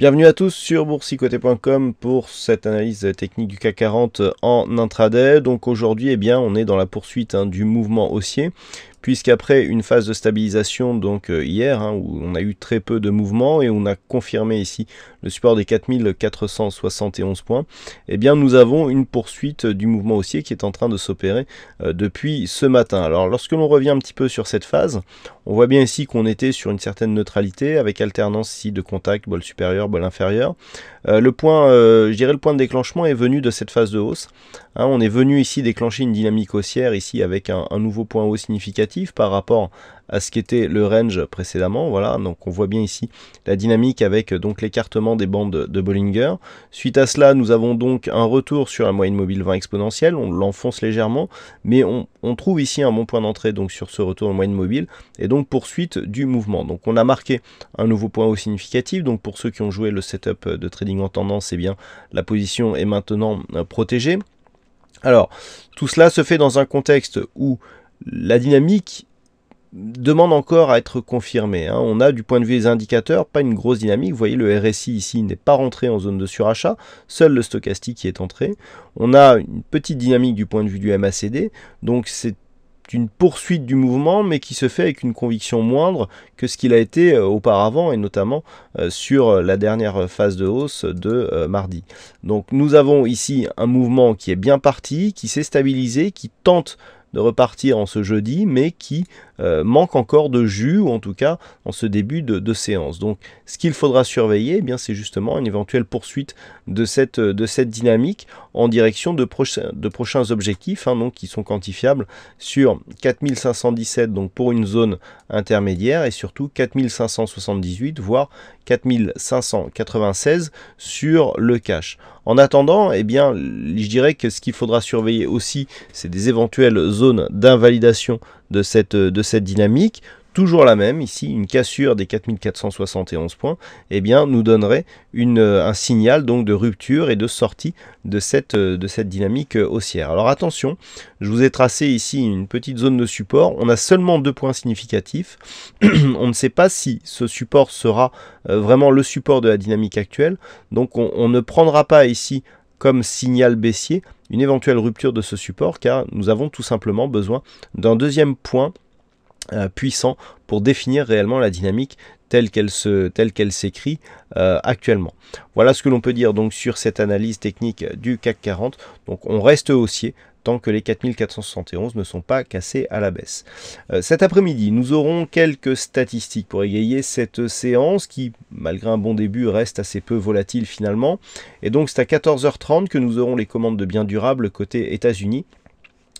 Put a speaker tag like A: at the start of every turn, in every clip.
A: Bienvenue à tous sur boursicoté.com pour cette analyse technique du CAC 40 en intraday. Donc aujourd'hui, eh bien, on est dans la poursuite hein, du mouvement haussier puisqu'après une phase de stabilisation donc euh, hier hein, où on a eu très peu de mouvements et on a confirmé ici le support des 4471 points eh bien nous avons une poursuite du mouvement haussier qui est en train de s'opérer euh, depuis ce matin alors lorsque l'on revient un petit peu sur cette phase on voit bien ici qu'on était sur une certaine neutralité avec alternance ici de contact bol supérieur bol inférieur euh, le point je dirais le point de déclenchement est venu de cette phase de hausse hein. on est venu ici déclencher une dynamique haussière ici avec un, un nouveau point haut significatif par rapport à ce qu'était le range précédemment. Voilà, donc on voit bien ici la dynamique avec donc l'écartement des bandes de Bollinger. Suite à cela, nous avons donc un retour sur la moyenne mobile 20 exponentielle. On l'enfonce légèrement, mais on, trouve ici un bon point d'entrée donc sur ce retour en moyenne mobile et donc poursuite du mouvement. Donc on a marqué un nouveau point haut significatif. Donc pour ceux qui ont joué le setup de trading en tendance, et eh bien la position est maintenant euh, protégée. Alors, tout cela se fait dans un contexte où la dynamique demande encore à être confirmée. Hein. On a du point de vue des indicateurs, pas une grosse dynamique. Vous voyez, le RSI ici n'est pas rentré en zone de surachat, seul le stochastique y est entré. On a une petite dynamique du point de vue du MACD, donc c'est une poursuite du mouvement, mais qui se fait avec une conviction moindre que ce qu'il a été euh, auparavant, et notamment euh, sur euh, la dernière phase de hausse de mardi. Donc nous avons ici un mouvement qui est bien parti, qui s'est stabilisé, qui tente de repartir en ce jeudi, mais qui euh, manque encore de jus, ou en tout cas en ce début de, séance. Donc ce qu'il faudra surveiller, eh bien c'est justement une éventuelle poursuite de cette, dynamique en direction de, prochains objectifs, hein, qui sont quantifiables sur 4517 donc pour une zone intermédiaire et surtout 4578 voire 4596 sur le cash. En attendant, eh bien, je dirais que ce qu'il faudra surveiller aussi, c'est des éventuelles zones d'invalidation de cette, euh, de cette dynamique, toujours la même, ici une cassure des 4471 points, eh bien, nous donnerait une, euh, un signal donc de rupture et de sortie de cette, euh, de cette dynamique haussière. Alors attention, je vous ai tracé ici une petite zone de support, on a seulement deux points significatifs, on ne sait pas si ce support sera vraiment le support de la dynamique actuelle, donc on, on ne prendra pas ici comme signal baissier une éventuelle rupture de ce support car nous avons tout simplement besoin d'un deuxième point euh, puissant pour définir réellement la dynamique telle qu'elle telle s'écrit euh, actuellement. Voilà ce que l'on peut dire donc sur cette analyse technique du CAC 40. Donc on reste haussier tant que les 4471 ne sont pas cassés à la baisse. Euh, cet après-midi, nous aurons quelques statistiques pour égayer cette séance qui, malgré un bon début, reste assez peu volatile finalement. Et donc c'est à 14h30 que nous aurons les commandes de biens durables côté États-Unis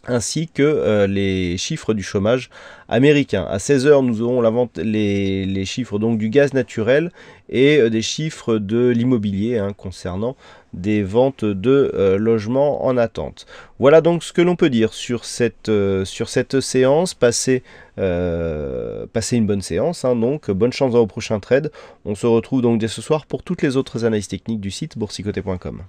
A: ainsi que euh, les chiffres du chômage américain. À 16h, nous aurons les, les, chiffres donc, du gaz naturel et euh, des chiffres de l'immobilier hein, concernant des ventes de euh, logements en attente. Voilà donc ce que l'on peut dire sur cette, sur cette séance. Passez, une bonne séance, hein, donc bonne chance dans vos prochains trades. On se retrouve donc dès ce soir pour toutes les autres analyses techniques du site boursicoté.com.